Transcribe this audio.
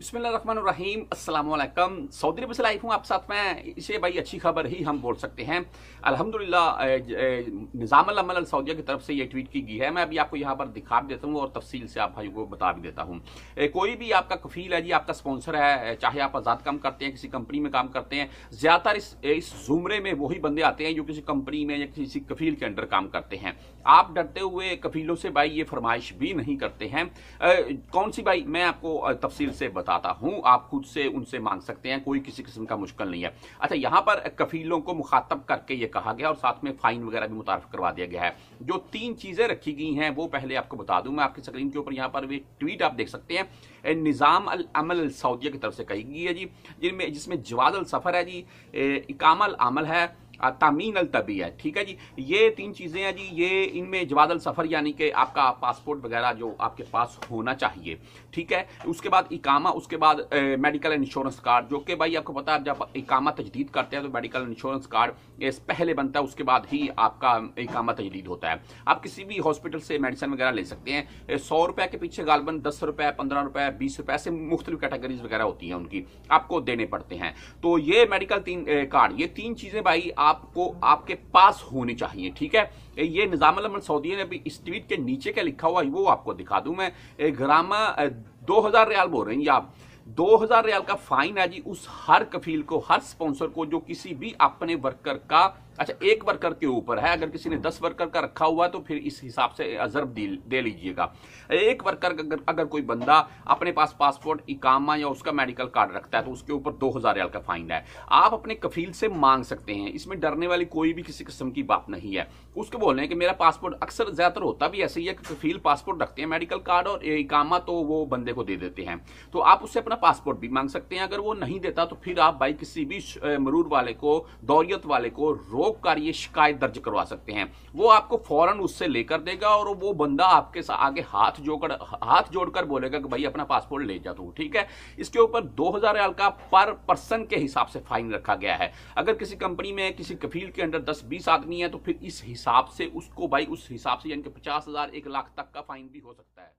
بسم اللہ الرحمن الرحیم السلام علیکم سعودی سے لائف ہوں آپ ساتھ میں اسے بھائی اچھی خبر ہی ہم بول سکتے ہیں الحمدللہ نظام العمل السعودیہ کی طرف سے یہ ٹویٹ کی گئی ہے میں ابھی آپ کو یہاں پر دکھا بھی دیتا ہوں اور تفصیل سے آپ بھائیوں کو بتا بھی دیتا ہوں کوئی بھی آپ کا کفیل ہے جی آپ کا سپانسر ہے چاہے آپ آزاد کام کرتے ہیں کسی کمپنی میں کام کرتے ہیں زیادہ تر اس اس زمرے میں وہی بندے آتے ہیں جو کسی کمپنی میں یا کسی کفیل کے انڈر کام کرتے ہیں آپ ڈرتے ہوئے کفیلوں سے بھائی یہ فرمائش بھی نہیں کرتے ہیں کون سی بھائی میں آپ کو تفصیل سے بتا بتاتا ہوں آپ خود سے ان سے مانگ سکتے ہیں کوئی کسی قسم کا مشکل نہیں ہے اچھا یہاں پر کفیلوں کو مخاطب کر کے یہ کہا گیا اور ساتھ میں فائن وغیرہ بھی متعارف کروا دیا گیا ہے جو تین چیزیں رکھی گئی ہیں وہ پہلے آپ کو بتا دوں میں آپ کی سکرین کے اوپر یہاں پر ٹویٹ آپ دیکھ سکتے ہیں نظام العمل سعودیہ کی طرف سے کہی گئی ہے جی جن میں جس میں جواز السفر ہے جی اکام العمل ہے تامین التبیہ ہے ٹھیک ہے جی یہ تین چیزیں ہیں جی یہ ان میں جواد السفر یعنی کہ آپ کا پاسپورٹ وغیرہ جو آپ کے پاس ہونا چاہیے ٹھیک ہے اس کے بعد اکامہ اس کے بعد میڈیکل انشورنس کارڈ جو کہ بھائی آپ کو پتا ہے جب اکامہ تجدید کرتے ہیں تو میڈیکل انشورنس کارڈ پہلے بنتا ہے اس کے بعد ہی آپ کا اکامہ تجدید ہوتا ہے آپ کسی بھی ہاسپٹل سے میڈیسن وغیرہ لے سکتے ہیں سو روپے کے پیچھے غالباً دس روپے پندرہ روپے بیس روپے ایسے مختلف کیٹیگریز وغیرہ ہوتی ہیں ان کی آپ کو دینے پڑتے ہیں تو یہ میڈیکل تین کارڈ یہ تین چیزیں بھائی آپ آپ کو آپ کے پاس ہونی چاہیے ٹھیک ہے یہ نظام العمل سعودیہ نے اس ٹویٹ کے نیچے کیا لکھا ہوا ہے وہ آپ کو دکھا دوں میں گرامہ دو ہزار ریال بول رہے ہیں یہ آپ دو ہزار ریال کا فائن ہے جی اس ہر کفیل کو ہر سپانسر کو جو کسی بھی اپنے ورکر کا اچھا ایک ورکر کے اوپر ہے اگر کسی نے دس ورکر کا رکھا ہوا تو پھر اس حساب سے ضرب دے لیجئے گا ایک ورکر اگر کوئی بندہ اپنے پاس پاسپورٹ اکامہ یا اس کا میڈیکل کارڈ رکھتا ہے تو اس کے اوپر دو ہزار ریال کا ہے آپ اپنے کفیل سے مانگ سکتے ہیں اس میں ڈرنے والی کوئی بھی کسی قسم کی بات نہیں ہے اس کے بول رہے ہیں کہ میرا پاسپورٹ اکثر زیادہ تر ہوتا بھی ایسے ہی ہے کہ کفیل پاسپورٹ رکھتے ہیں میڈیکل کارڈ اور اکامہ تو وہ بندے کو دے دیتے ہیں تو آپ اس سے اپنا پاسپورٹ بھی مانگ سکتے ہیں اگر وہ نہیں دیتا تو پھر آپ بھائی کسی بھی مرور والے کو دوریت والے کو روک روک کر یہ شکایت درج کروا سکتے ہیں وہ آپ کو فوراں اس سے لے کر دے گا اور وہ بندہ آپ کے ساتھ آگے ہاتھ جوڑ کر ہاتھ جوڑ کر بولے گا کہ بھائی اپنا پاسپورٹ لے جاتا ہوں ٹھیک ہے اس کے اوپر دو ہزار ریال کا پر پرسن کے حساب سے فائن رکھا گیا ہے اگر کسی کمپنی میں کسی کفیل کے اندر دس بیس آدمی ہیں تو پھر اس حساب سے اس کو بھائی اس حساب سے یعنی کہ پچاس ہزار ایک لاکھ تک کا فائن بھی ہو سکتا ہے